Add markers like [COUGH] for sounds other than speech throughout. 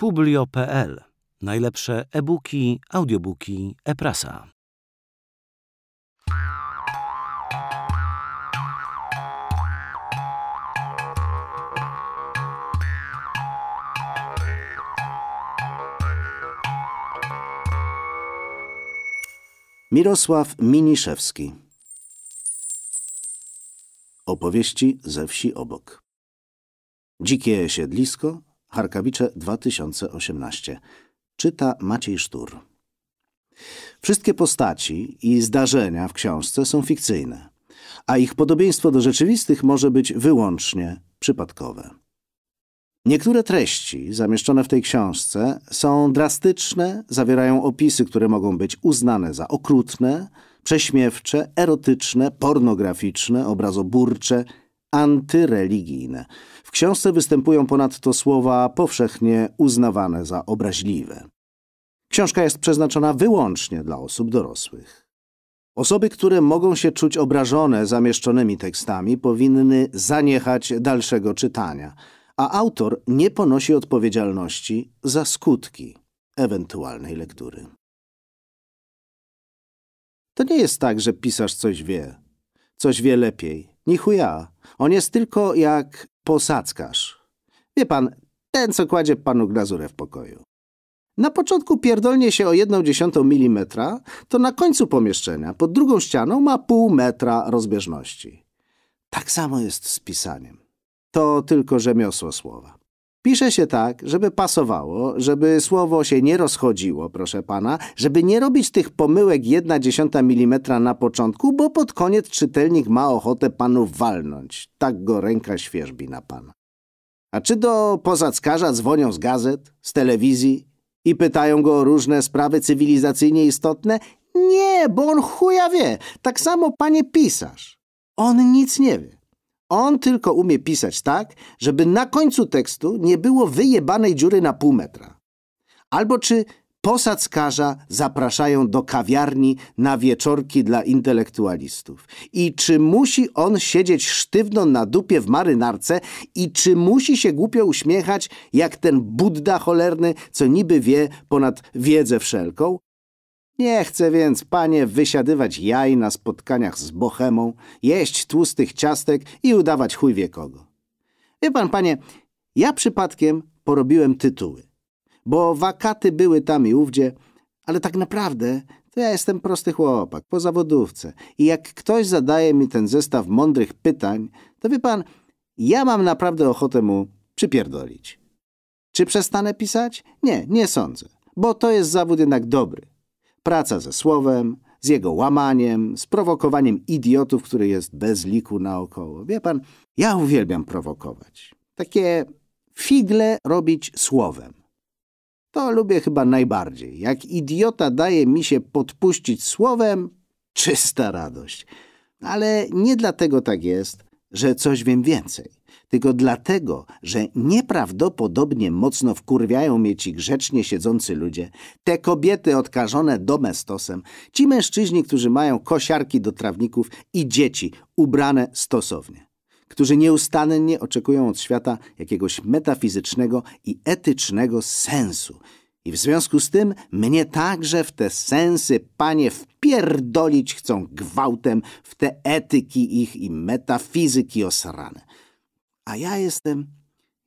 Publio.pl. Najlepsze e-booki, audiobooki, e-prasa. Mirosław Miniszewski Opowieści ze wsi obok Dzikie siedlisko Harkawicze 2018. Czyta Maciej Sztur. Wszystkie postaci i zdarzenia w książce są fikcyjne, a ich podobieństwo do rzeczywistych może być wyłącznie przypadkowe. Niektóre treści zamieszczone w tej książce są drastyczne, zawierają opisy, które mogą być uznane za okrutne, prześmiewcze, erotyczne, pornograficzne, obrazoburcze, antyreligijne. W książce występują ponadto słowa powszechnie uznawane za obraźliwe. Książka jest przeznaczona wyłącznie dla osób dorosłych. Osoby, które mogą się czuć obrażone zamieszczonymi tekstami, powinny zaniechać dalszego czytania, a autor nie ponosi odpowiedzialności za skutki ewentualnej lektury. To nie jest tak, że pisarz coś wie, coś wie lepiej, ja. On jest tylko jak posadzkarz. Wie pan, ten co kładzie panu glazurę w pokoju. Na początku pierdolnie się o jedną dziesiątą milimetra, to na końcu pomieszczenia, pod drugą ścianą, ma pół metra rozbieżności. Tak samo jest z pisaniem. To tylko rzemiosło słowa. Pisze się tak, żeby pasowało, żeby słowo się nie rozchodziło, proszę pana, żeby nie robić tych pomyłek 1,1 mm na początku, bo pod koniec czytelnik ma ochotę panu walnąć. Tak go ręka świeżbi na pana. A czy do pozackarza dzwonią z gazet, z telewizji i pytają go o różne sprawy cywilizacyjnie istotne? Nie, bo on chuja wie. Tak samo panie pisarz. On nic nie wie. On tylko umie pisać tak, żeby na końcu tekstu nie było wyjebanej dziury na pół metra. Albo czy posadzkarza zapraszają do kawiarni na wieczorki dla intelektualistów? I czy musi on siedzieć sztywno na dupie w marynarce i czy musi się głupio uśmiechać jak ten Budda cholerny, co niby wie ponad wiedzę wszelką? Nie chcę więc, panie, wysiadywać jaj na spotkaniach z bohemą, jeść tłustych ciastek i udawać chuj wie kogo. Wie pan, panie, ja przypadkiem porobiłem tytuły, bo wakaty były tam i ówdzie, ale tak naprawdę to ja jestem prosty chłopak, po zawodówce i jak ktoś zadaje mi ten zestaw mądrych pytań, to wie pan, ja mam naprawdę ochotę mu przypierdolić. Czy przestanę pisać? Nie, nie sądzę, bo to jest zawód jednak dobry. Praca ze słowem, z jego łamaniem, z prowokowaniem idiotów, który jest bez liku naokoło. Wie pan, ja uwielbiam prowokować. Takie figle robić słowem. To lubię chyba najbardziej. Jak idiota daje mi się podpuścić słowem, czysta radość. Ale nie dlatego tak jest, że coś wiem więcej tylko dlatego, że nieprawdopodobnie mocno wkurwiają mnie ci grzecznie siedzący ludzie, te kobiety odkażone domestosem, ci mężczyźni, którzy mają kosiarki do trawników i dzieci ubrane stosownie, którzy nieustannie oczekują od świata jakiegoś metafizycznego i etycznego sensu. I w związku z tym mnie także w te sensy, panie, wpierdolić chcą gwałtem, w te etyki ich i metafizyki osrane a ja jestem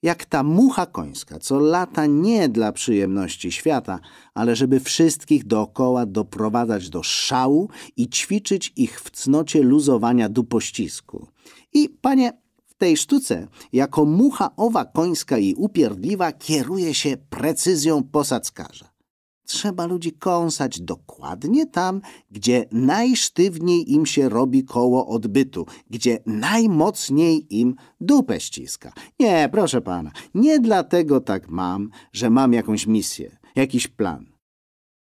jak ta mucha końska, co lata nie dla przyjemności świata, ale żeby wszystkich dookoła doprowadzać do szału i ćwiczyć ich w cnocie luzowania pościsku. I, panie, w tej sztuce, jako mucha owa końska i upierdliwa, kieruje się precyzją posadzkarza. Trzeba ludzi kąsać dokładnie tam, gdzie najsztywniej im się robi koło odbytu, gdzie najmocniej im dupę ściska. Nie, proszę pana, nie dlatego tak mam, że mam jakąś misję, jakiś plan.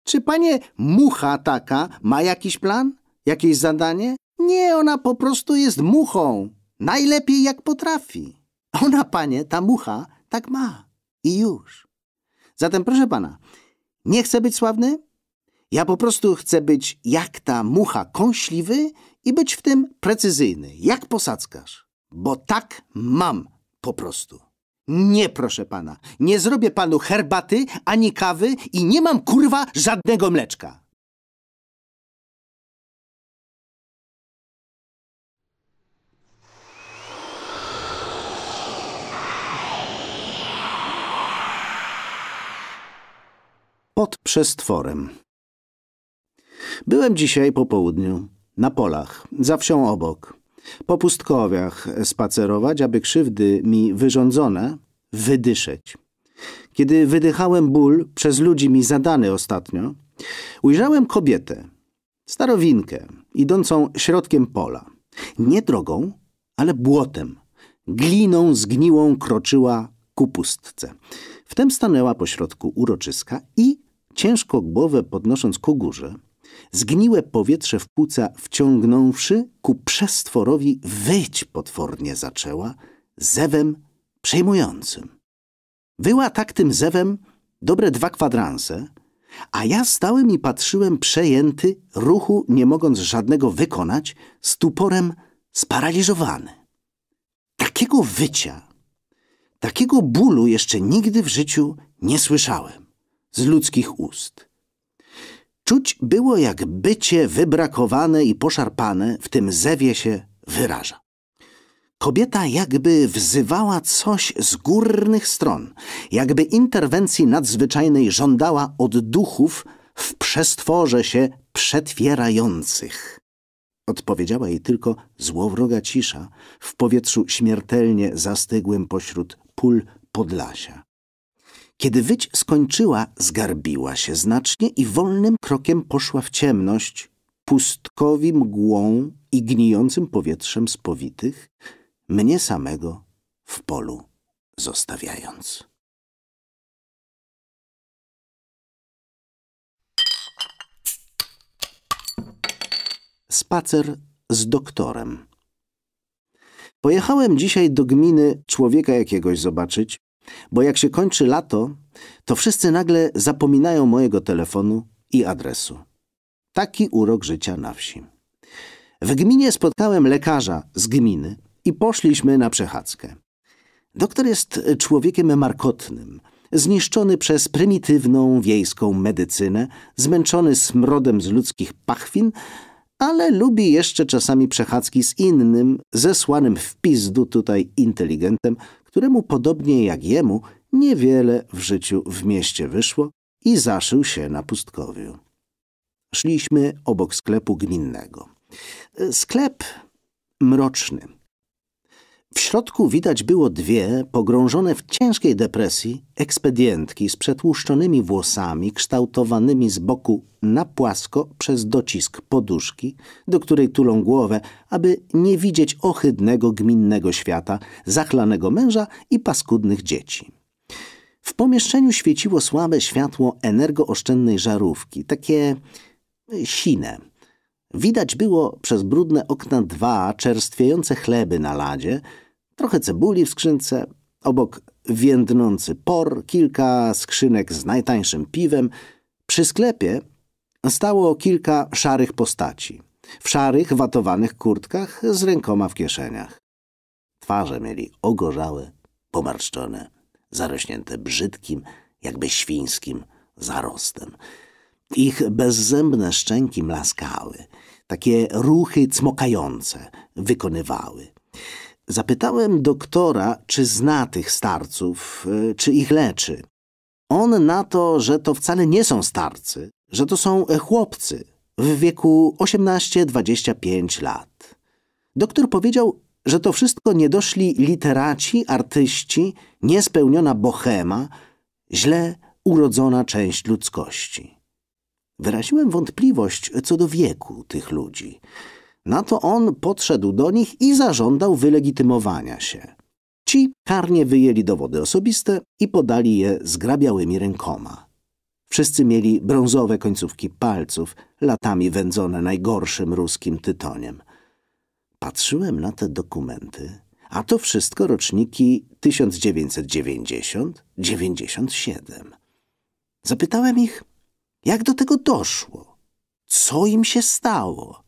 Czy panie mucha taka ma jakiś plan? Jakieś zadanie? Nie, ona po prostu jest muchą. Najlepiej jak potrafi. Ona, panie, ta mucha, tak ma. I już. Zatem proszę pana, nie chcę być sławny? Ja po prostu chcę być jak ta mucha kąśliwy i być w tym precyzyjny, jak posadzkarz. Bo tak mam po prostu. Nie, proszę pana, nie zrobię panu herbaty ani kawy i nie mam kurwa żadnego mleczka. pod przestworem. Byłem dzisiaj po południu, na polach, za wsią obok. Po pustkowiach spacerować, aby krzywdy mi wyrządzone wydyszeć. Kiedy wydychałem ból przez ludzi mi zadany ostatnio, ujrzałem kobietę, starowinkę, idącą środkiem pola. Nie drogą, ale błotem. Gliną zgniłą kroczyła ku pustce. Wtem stanęła pośrodku uroczyska i Ciężko głowę podnosząc ku górze, zgniłe powietrze w płuca wciągnąwszy, ku przestworowi wyć potwornie zaczęła, zewem przejmującym. Wyła tak tym zewem dobre dwa kwadranse, a ja stałem i patrzyłem przejęty, ruchu nie mogąc żadnego wykonać, stuporem, sparaliżowany. Takiego wycia, takiego bólu jeszcze nigdy w życiu nie słyszałem z ludzkich ust. Czuć było, jak bycie wybrakowane i poszarpane w tym zewie się wyraża. Kobieta jakby wzywała coś z górnych stron, jakby interwencji nadzwyczajnej żądała od duchów w przestworze się przetwierających. Odpowiedziała jej tylko złowroga cisza w powietrzu śmiertelnie zastygłym pośród pól Podlasia. Kiedy wyć skończyła, zgarbiła się znacznie i wolnym krokiem poszła w ciemność, pustkowi mgłą i gnijącym powietrzem spowitych, mnie samego w polu zostawiając. Spacer z doktorem. Pojechałem dzisiaj do gminy człowieka jakiegoś zobaczyć, bo jak się kończy lato, to wszyscy nagle zapominają mojego telefonu i adresu. Taki urok życia na wsi. W gminie spotkałem lekarza z gminy i poszliśmy na przechadzkę. Doktor jest człowiekiem markotnym, zniszczony przez prymitywną wiejską medycynę, zmęczony smrodem z ludzkich pachwin, ale lubi jeszcze czasami przechadzki z innym, zesłanym w pizdu tutaj inteligentem, któremu podobnie jak jemu niewiele w życiu w mieście wyszło i zaszył się na pustkowiu. Szliśmy obok sklepu gminnego. Sklep mroczny w środku widać było dwie, pogrążone w ciężkiej depresji, ekspedientki z przetłuszczonymi włosami, kształtowanymi z boku na płasko przez docisk poduszki, do której tulą głowę, aby nie widzieć ohydnego gminnego świata, zachlanego męża i paskudnych dzieci. W pomieszczeniu świeciło słabe światło energooszczędnej żarówki, takie sine – Widać było przez brudne okna dwa czerstwiejące chleby na ladzie, trochę cebuli w skrzynce, obok więdnący por, kilka skrzynek z najtańszym piwem. Przy sklepie stało kilka szarych postaci, w szarych, watowanych kurtkach z rękoma w kieszeniach. Twarze mieli ogorzałe, pomarszczone, zarośnięte brzydkim, jakby świńskim zarostem. Ich bezzębne szczęki mlaskały – takie ruchy cmokające wykonywały. Zapytałem doktora, czy zna tych starców, e, czy ich leczy. On na to, że to wcale nie są starcy, że to są e, chłopcy w wieku 18-25 lat. Doktor powiedział, że to wszystko niedoszli literaci, artyści, niespełniona bohema, źle urodzona część ludzkości. Wyraziłem wątpliwość co do wieku tych ludzi. Na to on podszedł do nich i zażądał wylegitymowania się. Ci karnie wyjęli dowody osobiste i podali je zgrabiałymi rękoma. Wszyscy mieli brązowe końcówki palców, latami wędzone najgorszym ruskim tytoniem. Patrzyłem na te dokumenty, a to wszystko roczniki 1990-97. Zapytałem ich, jak do tego doszło? Co im się stało?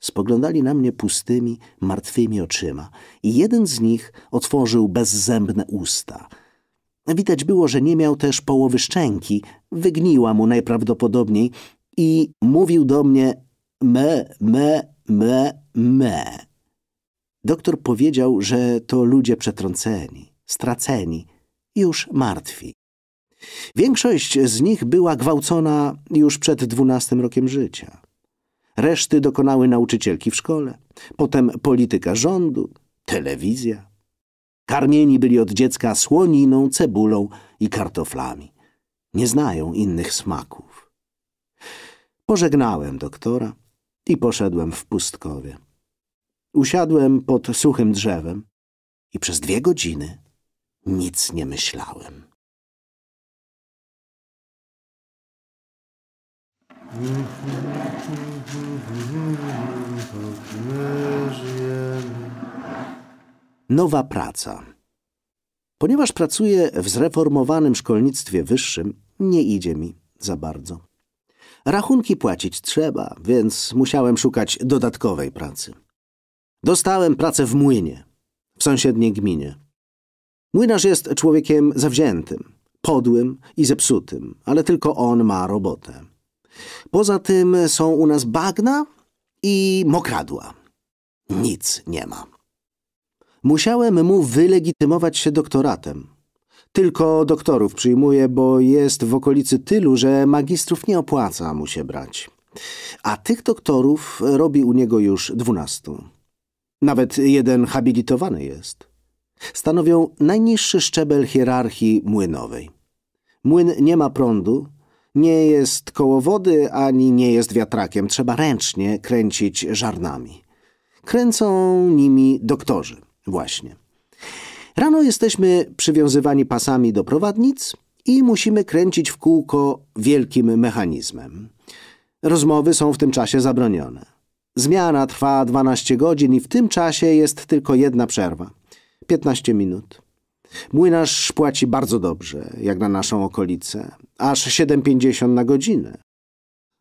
Spoglądali na mnie pustymi, martwymi oczyma i jeden z nich otworzył bezzębne usta. Widać było, że nie miał też połowy szczęki, wygniła mu najprawdopodobniej i mówił do mnie me, me, me, me. Doktor powiedział, że to ludzie przetrąceni, straceni, już martwi. Większość z nich była gwałcona już przed dwunastym rokiem życia. Reszty dokonały nauczycielki w szkole, potem polityka rządu, telewizja. Karmieni byli od dziecka słoniną, cebulą i kartoflami. Nie znają innych smaków. Pożegnałem doktora i poszedłem w pustkowie. Usiadłem pod suchym drzewem i przez dwie godziny nic nie myślałem. Nowa praca. Ponieważ pracuję w zreformowanym szkolnictwie wyższym, nie idzie mi za bardzo. Rachunki płacić trzeba, więc musiałem szukać dodatkowej pracy. Dostałem pracę w młynie, w sąsiedniej gminie. Młynarz jest człowiekiem zawziętym, podłym i zepsutym, ale tylko on ma robotę. Poza tym są u nas bagna i mokradła. Nic nie ma. Musiałem mu wylegitymować się doktoratem. Tylko doktorów przyjmuje, bo jest w okolicy tylu, że magistrów nie opłaca mu się brać. A tych doktorów robi u niego już dwunastu. Nawet jeden habilitowany jest. Stanowią najniższy szczebel hierarchii młynowej. Młyn nie ma prądu, nie jest kołowody, ani nie jest wiatrakiem. Trzeba ręcznie kręcić żarnami. Kręcą nimi doktorzy, właśnie. Rano jesteśmy przywiązywani pasami do prowadnic i musimy kręcić w kółko wielkim mechanizmem. Rozmowy są w tym czasie zabronione. Zmiana trwa 12 godzin i w tym czasie jest tylko jedna przerwa. 15 minut. Młynarz płaci bardzo dobrze, jak na naszą okolicę. Aż 7,50 na godzinę.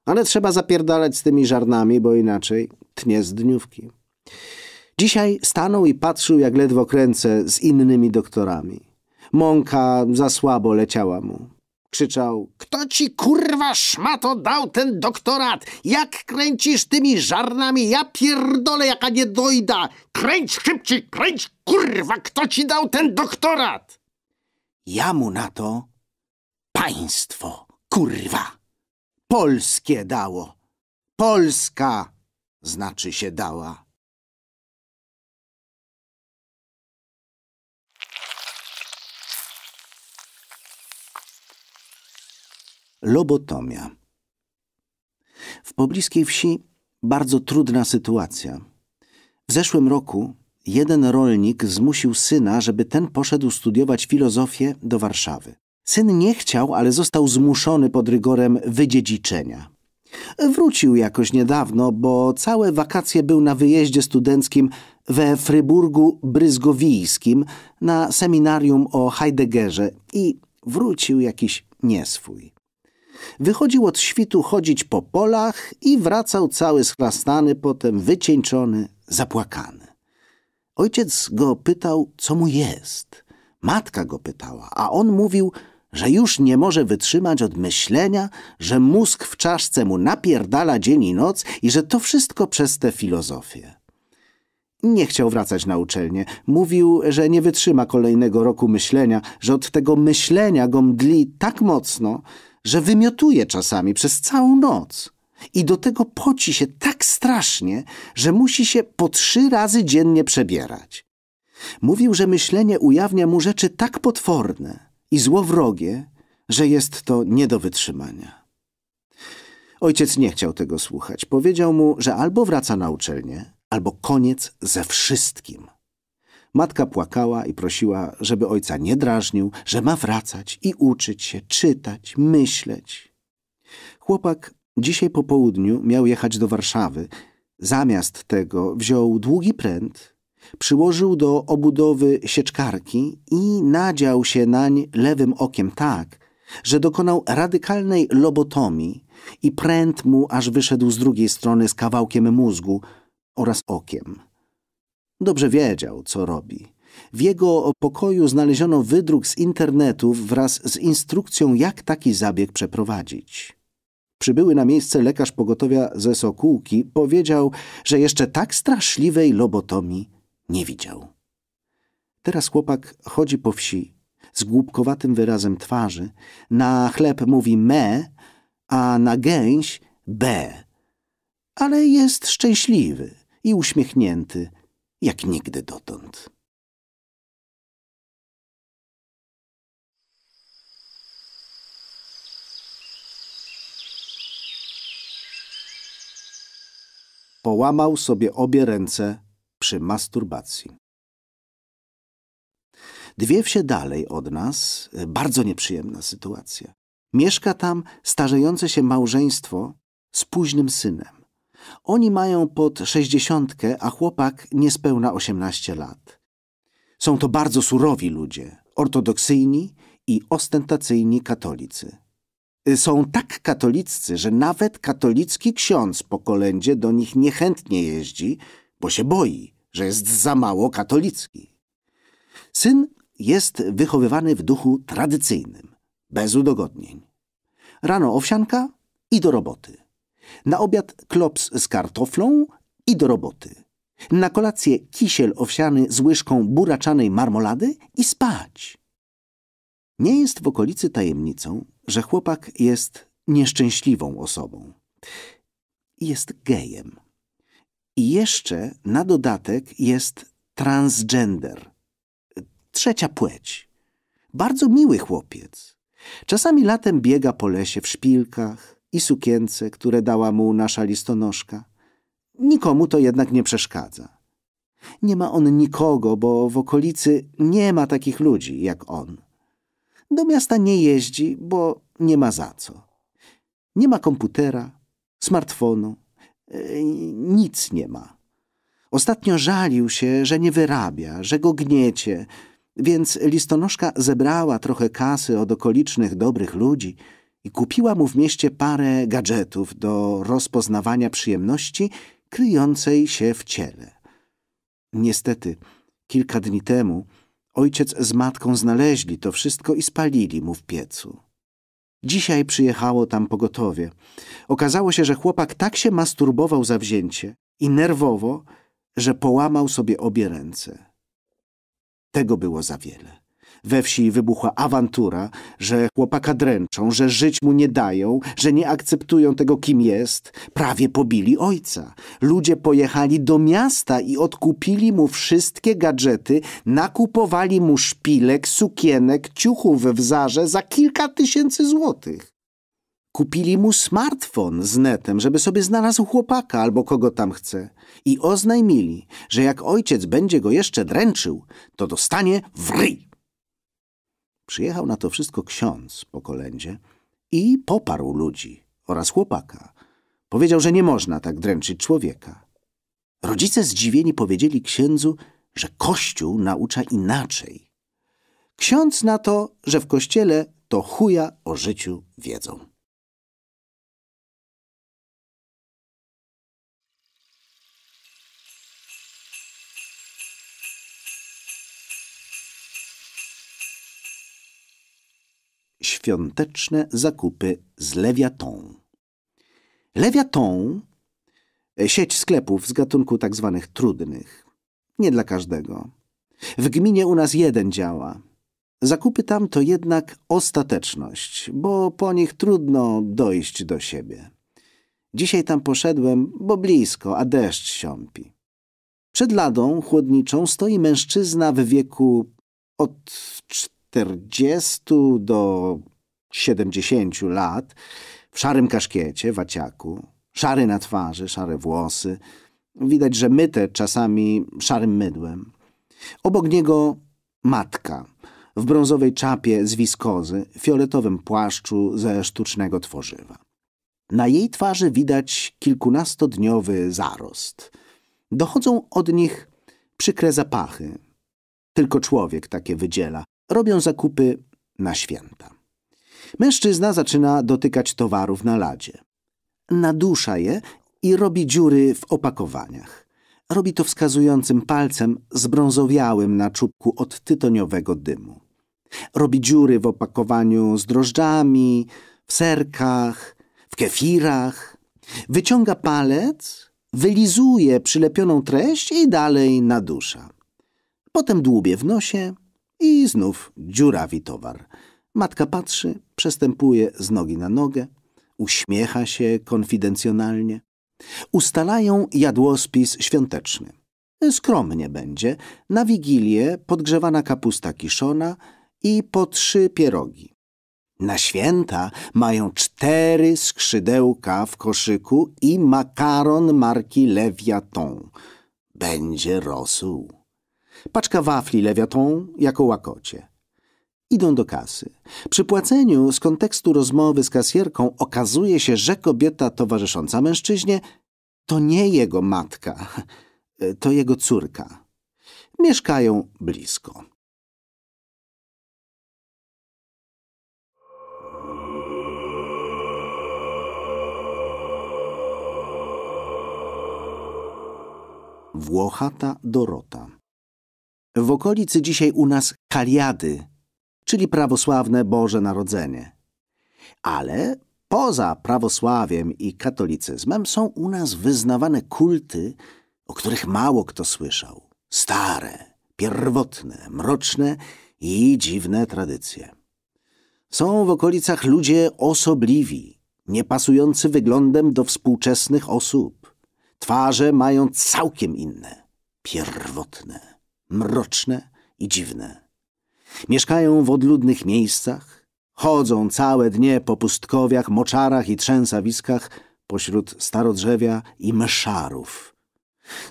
Ale trzeba zapierdalać z tymi żarnami, bo inaczej tnie z dniówki. Dzisiaj stanął i patrzył, jak ledwo kręcę z innymi doktorami. Mąka za słabo leciała mu. Krzyczał, kto ci kurwa szmato dał ten doktorat? Jak kręcisz tymi żarnami? Ja pierdolę jaka nie dojda! Kręć szybciej, kręć kurwa, kto ci dał ten doktorat? Ja mu na to państwo, kurwa, polskie dało. Polska znaczy się dała. Lobotomia. W pobliskiej wsi bardzo trudna sytuacja. W zeszłym roku jeden rolnik zmusił syna, żeby ten poszedł studiować filozofię do Warszawy. Syn nie chciał, ale został zmuszony pod rygorem wydziedziczenia. Wrócił jakoś niedawno, bo całe wakacje był na wyjeździe studenckim we Fryburgu Bryzgowijskim na seminarium o Heideggerze i wrócił jakiś nieswój. Wychodził od świtu chodzić po polach i wracał cały schlastany, potem wycieńczony, zapłakany. Ojciec go pytał, co mu jest. Matka go pytała, a on mówił, że już nie może wytrzymać od myślenia, że mózg w czaszce mu napierdala dzień i noc i że to wszystko przez tę filozofię. Nie chciał wracać na uczelnię. Mówił, że nie wytrzyma kolejnego roku myślenia, że od tego myślenia go mdli tak mocno, że wymiotuje czasami przez całą noc i do tego poci się tak strasznie, że musi się po trzy razy dziennie przebierać. Mówił, że myślenie ujawnia mu rzeczy tak potworne i złowrogie, że jest to nie do wytrzymania. Ojciec nie chciał tego słuchać. Powiedział mu, że albo wraca na uczelnię, albo koniec ze wszystkim – Matka płakała i prosiła, żeby ojca nie drażnił, że ma wracać i uczyć się, czytać, myśleć. Chłopak dzisiaj po południu miał jechać do Warszawy. Zamiast tego wziął długi pręt, przyłożył do obudowy sieczkarki i nadział się nań lewym okiem tak, że dokonał radykalnej lobotomii i pręt mu aż wyszedł z drugiej strony z kawałkiem mózgu oraz okiem. Dobrze wiedział, co robi. W jego pokoju znaleziono wydruk z internetu wraz z instrukcją, jak taki zabieg przeprowadzić. Przybyły na miejsce lekarz pogotowia ze Sokółki powiedział, że jeszcze tak straszliwej lobotomii nie widział. Teraz chłopak chodzi po wsi z głupkowatym wyrazem twarzy. Na chleb mówi me, a na gęś be. Ale jest szczęśliwy i uśmiechnięty jak nigdy dotąd. Połamał sobie obie ręce przy masturbacji. Dwie wsie dalej od nas, e, bardzo nieprzyjemna sytuacja. Mieszka tam starzejące się małżeństwo z późnym synem. Oni mają pod sześćdziesiątkę, a chłopak niespełna osiemnaście lat. Są to bardzo surowi ludzie, ortodoksyjni i ostentacyjni katolicy. Y, są tak katoliccy, że nawet katolicki ksiądz po kolędzie do nich niechętnie jeździ, bo się boi, że jest za mało katolicki. Syn jest wychowywany w duchu tradycyjnym, bez udogodnień. Rano owsianka i do roboty. Na obiad klops z kartoflą i do roboty. Na kolację kisiel owsiany z łyżką buraczanej marmolady i spać. Nie jest w okolicy tajemnicą, że chłopak jest nieszczęśliwą osobą. Jest gejem. I jeszcze na dodatek jest transgender. Trzecia płeć. Bardzo miły chłopiec. Czasami latem biega po lesie w szpilkach, i sukience, które dała mu nasza listonoszka. Nikomu to jednak nie przeszkadza. Nie ma on nikogo, bo w okolicy nie ma takich ludzi jak on. Do miasta nie jeździ, bo nie ma za co. Nie ma komputera, smartfonu, yy, nic nie ma. Ostatnio żalił się, że nie wyrabia, że go gniecie, więc listonoszka zebrała trochę kasy od okolicznych dobrych ludzi – i kupiła mu w mieście parę gadżetów do rozpoznawania przyjemności kryjącej się w ciele. Niestety, kilka dni temu ojciec z matką znaleźli to wszystko i spalili mu w piecu. Dzisiaj przyjechało tam pogotowie. Okazało się, że chłopak tak się masturbował zawzięcie i nerwowo, że połamał sobie obie ręce. Tego było za wiele. We wsi wybuchła awantura, że chłopaka dręczą, że żyć mu nie dają, że nie akceptują tego, kim jest. Prawie pobili ojca. Ludzie pojechali do miasta i odkupili mu wszystkie gadżety, nakupowali mu szpilek, sukienek, ciuchów w zarze za kilka tysięcy złotych. Kupili mu smartfon z netem, żeby sobie znalazł chłopaka albo kogo tam chce. I oznajmili, że jak ojciec będzie go jeszcze dręczył, to dostanie wryj. Przyjechał na to wszystko ksiądz po kolędzie i poparł ludzi oraz chłopaka. Powiedział, że nie można tak dręczyć człowieka. Rodzice zdziwieni powiedzieli księdzu, że Kościół naucza inaczej. Ksiądz na to, że w Kościele to chuja o życiu wiedzą. świąteczne zakupy z Lewiatą. Lewiatą e, sieć sklepów z gatunku tzw. Tak trudnych. Nie dla każdego. W gminie u nas jeden działa. Zakupy tam to jednak ostateczność, bo po nich trudno dojść do siebie. Dzisiaj tam poszedłem, bo blisko, a deszcz siąpi. Przed ladą chłodniczą stoi mężczyzna w wieku od 40 do 70 lat, w szarym kaszkiecie, waciaku, szary na twarzy, szare włosy. Widać, że myte czasami szarym mydłem. Obok niego matka w brązowej czapie z wiskozy, fioletowym płaszczu ze sztucznego tworzywa. Na jej twarzy widać kilkunastodniowy zarost. Dochodzą od nich przykre zapachy. Tylko człowiek takie wydziela, robią zakupy na święta. Mężczyzna zaczyna dotykać towarów na ladzie. Nadusza je i robi dziury w opakowaniach. Robi to wskazującym palcem zbrązowiałym na czubku od tytoniowego dymu. Robi dziury w opakowaniu z drożdżami, w serkach, w kefirach. Wyciąga palec, wylizuje przylepioną treść i dalej nadusza. Potem dłubie w nosie, i znów dziurawi towar. Matka patrzy, przestępuje z nogi na nogę, uśmiecha się konfidencjonalnie. Ustalają jadłospis świąteczny. Skromnie będzie, na Wigilię podgrzewana kapusta kiszona i po trzy pierogi. Na święta mają cztery skrzydełka w koszyku i makaron marki Lewiaton. Będzie rosół. Paczka wafli lewiatą jako łakocie. Idą do kasy. Przy płaceniu z kontekstu rozmowy z kasjerką okazuje się, że kobieta towarzysząca mężczyźnie to nie jego matka, [LAUGHS] to jego córka. Mieszkają blisko. Włochata Dorota w okolicy dzisiaj u nas Kaliady, czyli prawosławne Boże Narodzenie. Ale poza prawosławiem i katolicyzmem są u nas wyznawane kulty, o których mało kto słyszał. Stare, pierwotne, mroczne i dziwne tradycje. Są w okolicach ludzie osobliwi, niepasujący wyglądem do współczesnych osób. Twarze mają całkiem inne, pierwotne mroczne i dziwne. Mieszkają w odludnych miejscach, chodzą całe dnie po pustkowiach, moczarach i trzęsawiskach pośród starodrzewia i meszarów.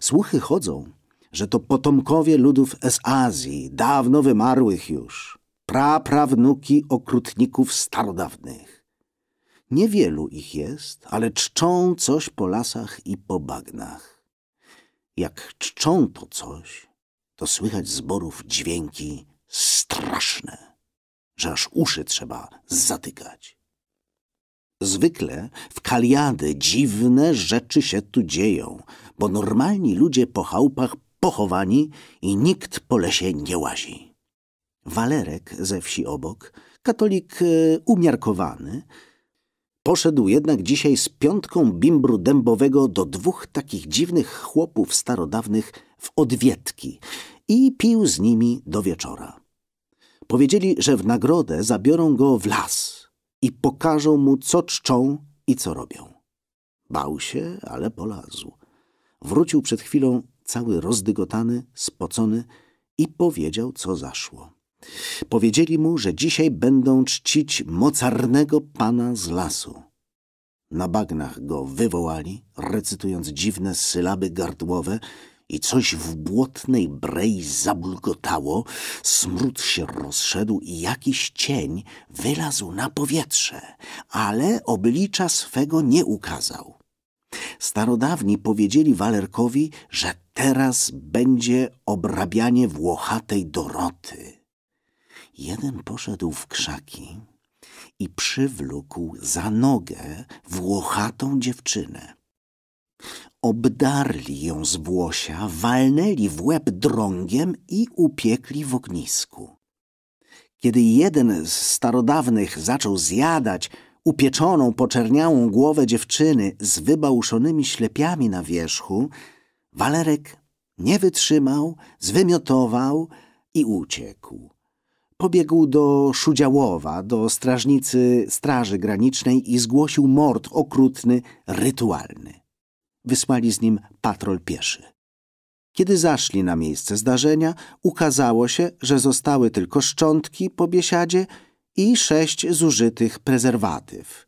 Słuchy chodzą, że to potomkowie ludów z Azji, dawno wymarłych już, praprawnuki okrutników starodawnych. Niewielu ich jest, ale czczą coś po lasach i po bagnach. Jak czczą to coś, to słychać z borów dźwięki straszne, że aż uszy trzeba zatykać. Zwykle w Kaliady dziwne rzeczy się tu dzieją, bo normalni ludzie po chałupach pochowani i nikt po lesie nie łazi. Walerek ze wsi obok, katolik e, umiarkowany, Poszedł jednak dzisiaj z piątką bimbru dębowego do dwóch takich dziwnych chłopów starodawnych w odwiedki i pił z nimi do wieczora. Powiedzieli, że w nagrodę zabiorą go w las i pokażą mu, co czczą i co robią. Bał się, ale polazł. Wrócił przed chwilą cały rozdygotany, spocony i powiedział, co zaszło. Powiedzieli mu, że dzisiaj będą czcić mocarnego pana z lasu. Na bagnach go wywołali, recytując dziwne sylaby gardłowe i coś w błotnej brei zabulgotało, smród się rozszedł i jakiś cień wylazł na powietrze, ale oblicza swego nie ukazał. Starodawni powiedzieli Walerkowi, że teraz będzie obrabianie włochatej Doroty. Jeden poszedł w krzaki i przywlókł za nogę włochatą dziewczynę. Obdarli ją z włosia, walnęli w łeb drągiem i upiekli w ognisku. Kiedy jeden z starodawnych zaczął zjadać upieczoną, poczerniałą głowę dziewczyny z wybałuszonymi ślepiami na wierzchu, Walerek nie wytrzymał, zwymiotował i uciekł. Pobiegł do Szudziałowa, do strażnicy Straży Granicznej i zgłosił mord okrutny, rytualny wysłali z nim patrol pieszy. Kiedy zaszli na miejsce zdarzenia, ukazało się, że zostały tylko szczątki po biesiadzie i sześć zużytych prezerwatyw.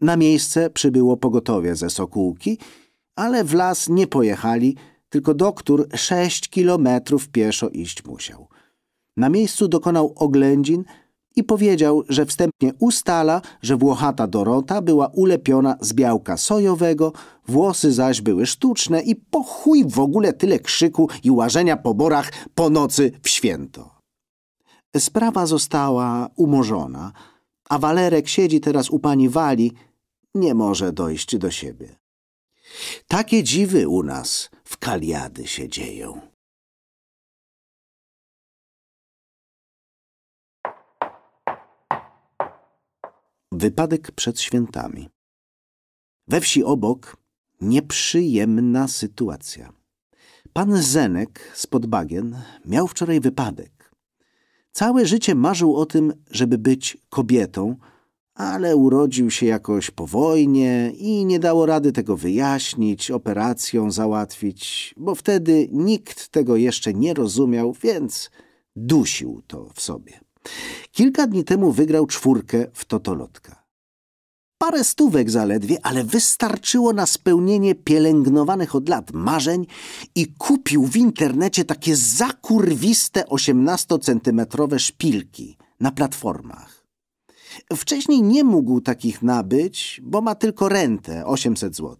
Na miejsce przybyło pogotowie ze Sokółki, ale w las nie pojechali, tylko doktór sześć kilometrów pieszo iść musiał. Na miejscu dokonał oględzin – i powiedział, że wstępnie ustala, że włochata Dorota była ulepiona z białka sojowego, włosy zaś były sztuczne i po chuj w ogóle tyle krzyku i łażenia po borach po nocy w święto. Sprawa została umorzona, a Walerek siedzi teraz u pani Wali, nie może dojść do siebie. Takie dziwy u nas w Kaliady się dzieją. Wypadek przed świętami. We wsi obok nieprzyjemna sytuacja. Pan Zenek z Podbagien miał wczoraj wypadek. Całe życie marzył o tym, żeby być kobietą, ale urodził się jakoś po wojnie i nie dało rady tego wyjaśnić, operacją załatwić, bo wtedy nikt tego jeszcze nie rozumiał, więc dusił to w sobie. Kilka dni temu wygrał czwórkę w Totolotka. Parę stówek zaledwie, ale wystarczyło na spełnienie pielęgnowanych od lat marzeń i kupił w internecie takie zakurwiste 18-centymetrowe szpilki na platformach. Wcześniej nie mógł takich nabyć, bo ma tylko rentę 800 zł.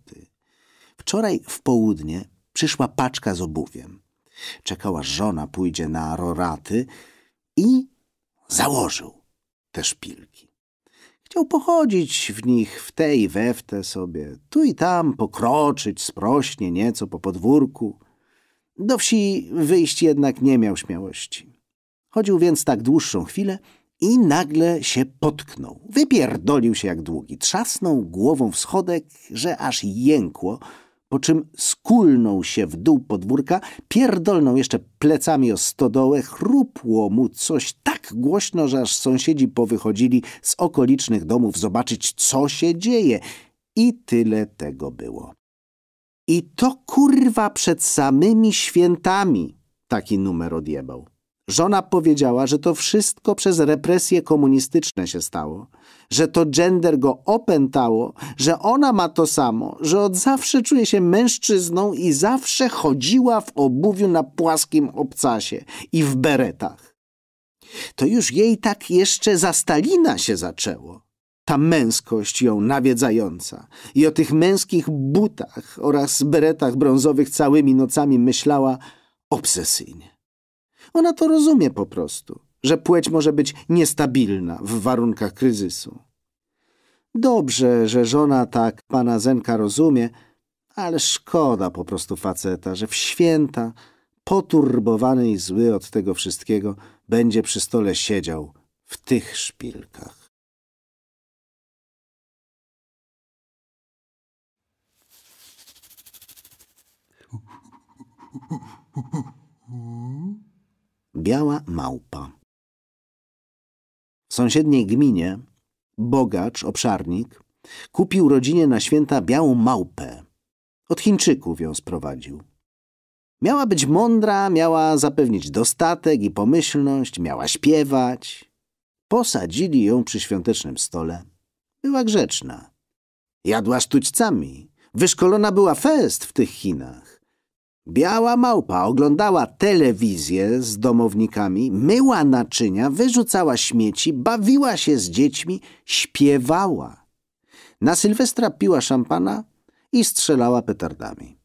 Wczoraj w południe przyszła paczka z obuwiem. Czekała, żona pójdzie na roraty i założył te szpilki. Chciał pochodzić w nich w te i we w te sobie, tu i tam pokroczyć sprośnie nieco po podwórku. Do wsi wyjść jednak nie miał śmiałości. Chodził więc tak dłuższą chwilę i nagle się potknął. Wypierdolił się jak długi. Trzasnął głową w schodek, że aż jękło – po czym skulnął się w dół podwórka, pierdolnął jeszcze plecami o stodołę, chrupło mu coś tak głośno, że aż sąsiedzi powychodzili z okolicznych domów zobaczyć, co się dzieje. I tyle tego było. I to kurwa przed samymi świętami taki numer odjebał. Żona powiedziała, że to wszystko przez represje komunistyczne się stało, że to gender go opętało, że ona ma to samo, że od zawsze czuje się mężczyzną i zawsze chodziła w obuwiu na płaskim obcasie i w beretach. To już jej tak jeszcze za Stalina się zaczęło ta męskość ją nawiedzająca. I o tych męskich butach oraz beretach brązowych całymi nocami myślała obsesyjnie. Ona to rozumie po prostu że płeć może być niestabilna w warunkach kryzysu. Dobrze, że żona tak pana Zenka rozumie, ale szkoda po prostu faceta, że w święta, poturbowany i zły od tego wszystkiego, będzie przy stole siedział w tych szpilkach. Biała małpa sąsiedniej gminie bogacz, obszarnik, kupił rodzinie na święta białą małpę. Od Chińczyków ją sprowadził. Miała być mądra, miała zapewnić dostatek i pomyślność, miała śpiewać. Posadzili ją przy świątecznym stole. Była grzeczna. Jadła sztućcami. Wyszkolona była fest w tych Chinach. Biała małpa oglądała telewizję z domownikami, myła naczynia, wyrzucała śmieci, bawiła się z dziećmi, śpiewała. Na Sylwestra piła szampana i strzelała petardami.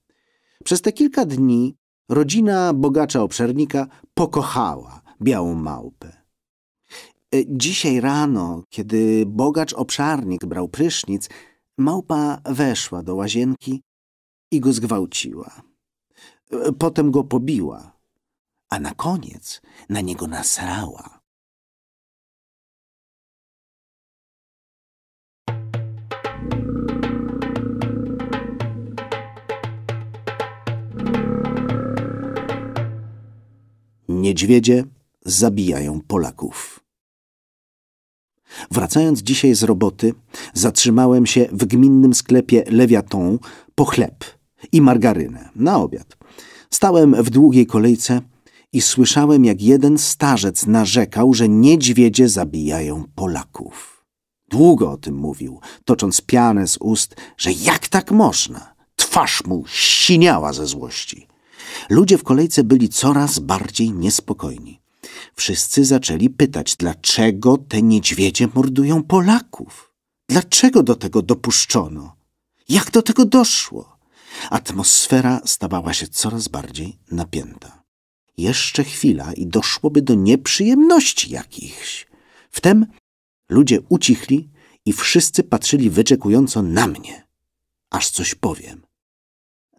Przez te kilka dni rodzina bogacza obszernika pokochała białą małpę. E, dzisiaj rano, kiedy bogacz obszarnik brał prysznic, małpa weszła do łazienki i go zgwałciła. Potem go pobiła, a na koniec na niego nasrała. Niedźwiedzie zabijają Polaków. Wracając dzisiaj z roboty, zatrzymałem się w gminnym sklepie Lewiatą po chleb – i margarynę na obiad. Stałem w długiej kolejce i słyszałem, jak jeden starzec narzekał, że niedźwiedzie zabijają Polaków. Długo o tym mówił, tocząc pianę z ust, że jak tak można? Twarz mu siniała ze złości. Ludzie w kolejce byli coraz bardziej niespokojni. Wszyscy zaczęli pytać, dlaczego te niedźwiedzie mordują Polaków? Dlaczego do tego dopuszczono? Jak do tego doszło? Atmosfera stawała się coraz bardziej napięta. Jeszcze chwila i doszłoby do nieprzyjemności jakichś. Wtem ludzie ucichli i wszyscy patrzyli wyczekująco na mnie. Aż coś powiem.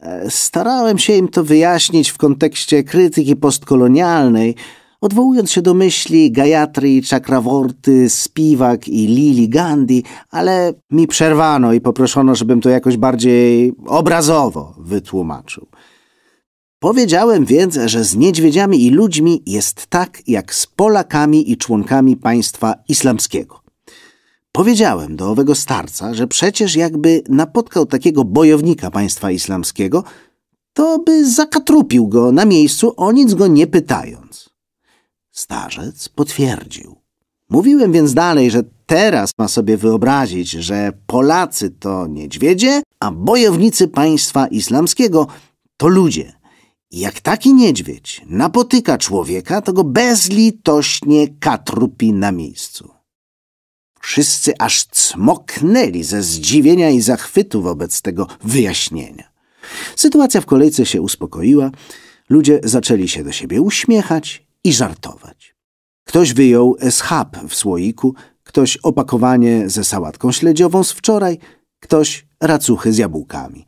E, starałem się im to wyjaśnić w kontekście krytyki postkolonialnej, odwołując się do myśli Gayatri, Chakravorty, Spiwak i Lili Gandhi, ale mi przerwano i poproszono, żebym to jakoś bardziej obrazowo wytłumaczył. Powiedziałem więc, że z niedźwiedziami i ludźmi jest tak, jak z Polakami i członkami państwa islamskiego. Powiedziałem do owego starca, że przecież jakby napotkał takiego bojownika państwa islamskiego, to by zakatrupił go na miejscu, o nic go nie pytając. Starzec potwierdził. Mówiłem więc dalej, że teraz ma sobie wyobrazić, że Polacy to niedźwiedzie, a bojownicy państwa islamskiego to ludzie. I jak taki niedźwiedź napotyka człowieka, to go bezlitośnie katrupi na miejscu. Wszyscy aż cmoknęli ze zdziwienia i zachwytu wobec tego wyjaśnienia. Sytuacja w kolejce się uspokoiła, ludzie zaczęli się do siebie uśmiechać i żartować. Ktoś wyjął schab w słoiku, ktoś opakowanie ze sałatką śledziową z wczoraj, ktoś racuchy z jabłkami.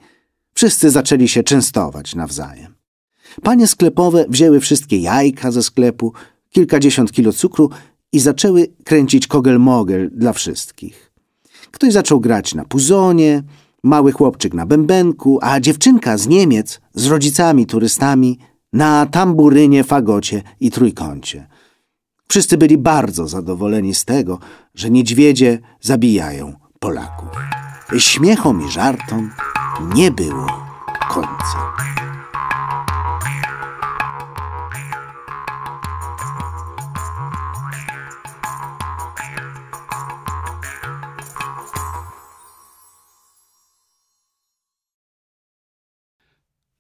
Wszyscy zaczęli się częstować nawzajem. Panie sklepowe wzięły wszystkie jajka ze sklepu, kilkadziesiąt kilo cukru i zaczęły kręcić kogel-mogel dla wszystkich. Ktoś zaczął grać na puzonie, mały chłopczyk na bębenku, a dziewczynka z Niemiec z rodzicami turystami na tamburynie, fagocie i trójkącie. Wszyscy byli bardzo zadowoleni z tego, że niedźwiedzie zabijają Polaków. Śmiechom i żartom nie było końca.